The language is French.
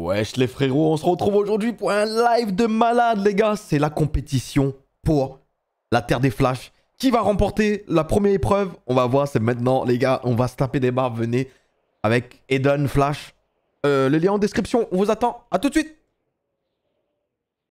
Wesh les frérots, on se retrouve aujourd'hui pour un live de malade les gars. C'est la compétition pour la Terre des Flashs. Qui va remporter la première épreuve On va voir, c'est maintenant les gars. On va se taper des barres, venez avec Eden Flash. Euh, le lien en description, on vous attend. A tout de suite